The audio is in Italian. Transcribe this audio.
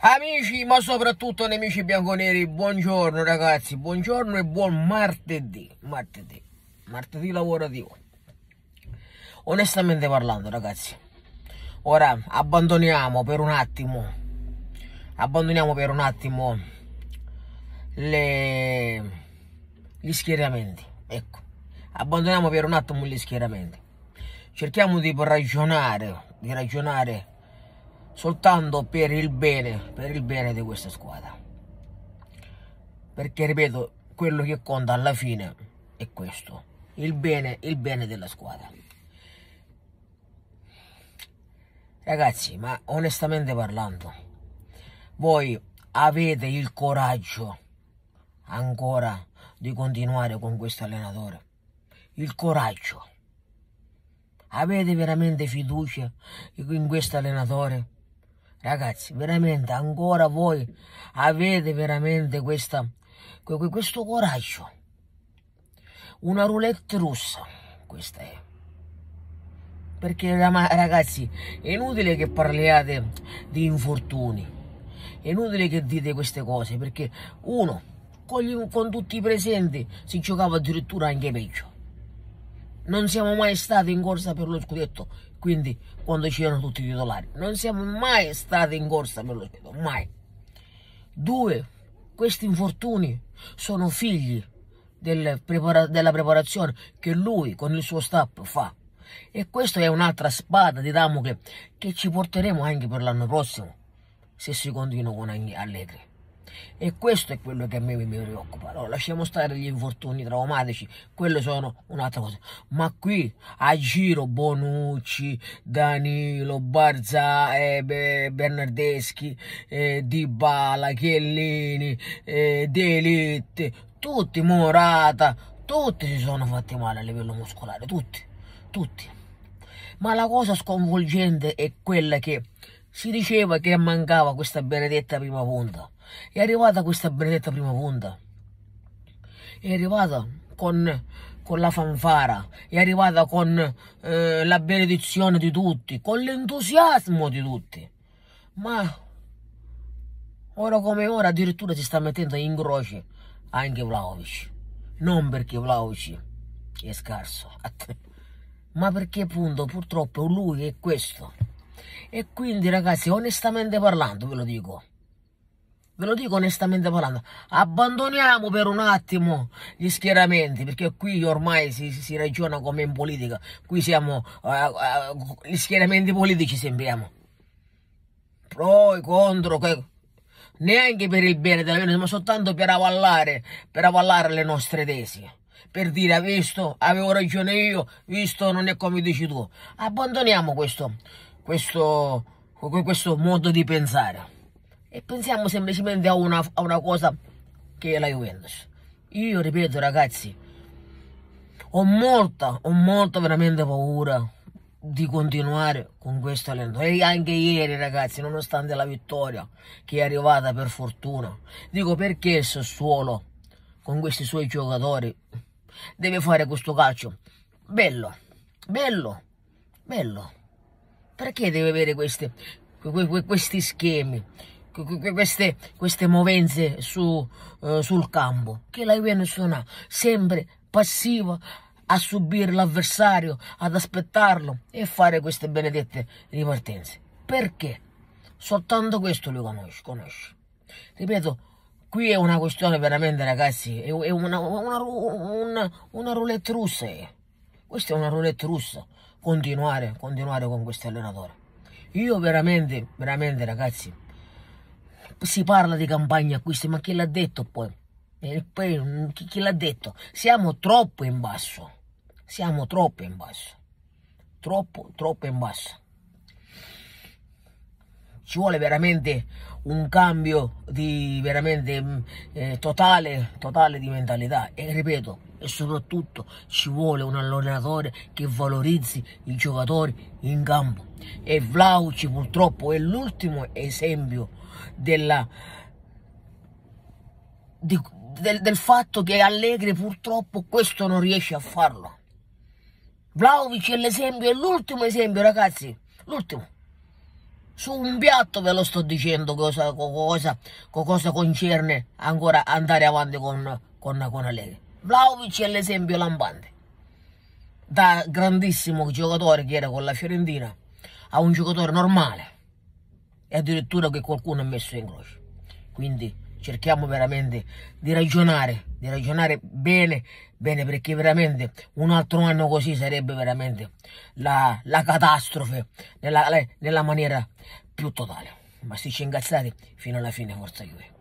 Amici, ma soprattutto nemici bianconeri, buongiorno ragazzi, buongiorno e buon martedì, martedì, martedì lavorativo. Onestamente parlando ragazzi, ora abbandoniamo per un attimo, abbandoniamo per un attimo le... gli schieramenti, ecco, abbandoniamo per un attimo gli schieramenti. Cerchiamo di ragionare, di ragionare soltanto per il bene, per il bene di questa squadra. Perché ripeto, quello che conta alla fine è questo, il bene, il bene della squadra. Ragazzi, ma onestamente parlando, voi avete il coraggio ancora di continuare con questo allenatore? Il coraggio. Avete veramente fiducia in questo allenatore? Ragazzi, veramente, ancora voi avete veramente questa, questo coraggio. Una roulette russa, questa è. Perché ragazzi, è inutile che parliate di infortuni. È inutile che dite queste cose, perché uno, con, gli, con tutti i presenti, si giocava addirittura anche peggio non siamo mai stati in corsa per lo scudetto, quindi quando c'erano tutti i titolari, non siamo mai stati in corsa per lo scudetto, mai. Due, questi infortuni sono figli del prepara della preparazione che lui con il suo staff fa. E questa è un'altra spada di Damocle che ci porteremo anche per l'anno prossimo, se si continua con Allegri. E questo è quello che a me mi preoccupa. Allora, lasciamo stare gli infortuni traumatici, quello sono un'altra cosa. Ma qui a giro Bonucci, Danilo, Barza, eh, beh, Bernardeschi, eh, Di Bala, Chiellini, eh, Delitti, tutti Morata, tutti si sono fatti male a livello muscolare, tutti, tutti. Ma la cosa sconvolgente è quella che si diceva che mancava questa benedetta prima punta. È arrivata questa benedetta prima punta. È arrivata con, con la fanfara, è arrivata con eh, la benedizione di tutti, con l'entusiasmo di tutti. Ma ora come ora addirittura si sta mettendo in croce anche Vlaovic. Non perché Vlaovic è scarso, ma perché appunto purtroppo lui è questo. E quindi ragazzi, onestamente parlando, ve lo dico, ve lo dico onestamente parlando, abbandoniamo per un attimo gli schieramenti, perché qui ormai si, si ragiona come in politica, qui siamo, uh, uh, gli schieramenti politici sembriamo, pro e contro, che, neanche per il bene della Venezia, ma soltanto per avallare, per avallare le nostre tesi. Per dire, ha visto, avevo ragione io, visto non è come dici tu. Abbandoniamo questo, questo, questo modo di pensare e pensiamo semplicemente a una, a una cosa che è la Juventus. Io ripeto ragazzi, ho molta, ho molta veramente paura di continuare con questo talento e anche ieri ragazzi nonostante la vittoria che è arrivata per fortuna dico perché il Sassuolo con questi suoi giocatori deve fare questo calcio bello bello bello perché deve avere queste, questi schemi, queste, queste movenze su, uh, sul campo? Che la Juventus non ha, sempre passiva a subire l'avversario, ad aspettarlo e fare queste benedette ripartenze. Perché? Soltanto questo lui conosce. conosce. Ripeto, qui è una questione veramente, ragazzi, è una, una, una, una roulette russa. Questa è una roulette russa continuare, continuare con questo allenatore. Io veramente, veramente ragazzi, si parla di campagna acquisti, ma chi l'ha detto poi? poi mm, chi, chi l'ha detto? Siamo troppo in basso, siamo troppo in basso, troppo, troppo in basso. Ci vuole veramente un cambio di veramente mm, eh, totale, totale di mentalità e ripeto e soprattutto ci vuole un allenatore che valorizzi i giocatori in campo e Vlauci purtroppo è l'ultimo esempio della, di, del, del fatto che Allegri purtroppo questo non riesce a farlo Vlaovic è l'esempio, è l'ultimo esempio ragazzi, l'ultimo su un piatto ve lo sto dicendo cosa, cosa, cosa concerne ancora andare avanti con, con, con la Vlaovic è l'esempio lampante. Da grandissimo giocatore che era con la Fiorentina a un giocatore normale e addirittura che qualcuno ha messo in croce. Quindi cerchiamo veramente di ragionare, di ragionare bene, bene perché veramente un altro anno così sarebbe veramente la, la catastrofe nella, nella maniera più totale. Ma se ci ingazzate fino alla fine, forza Juve.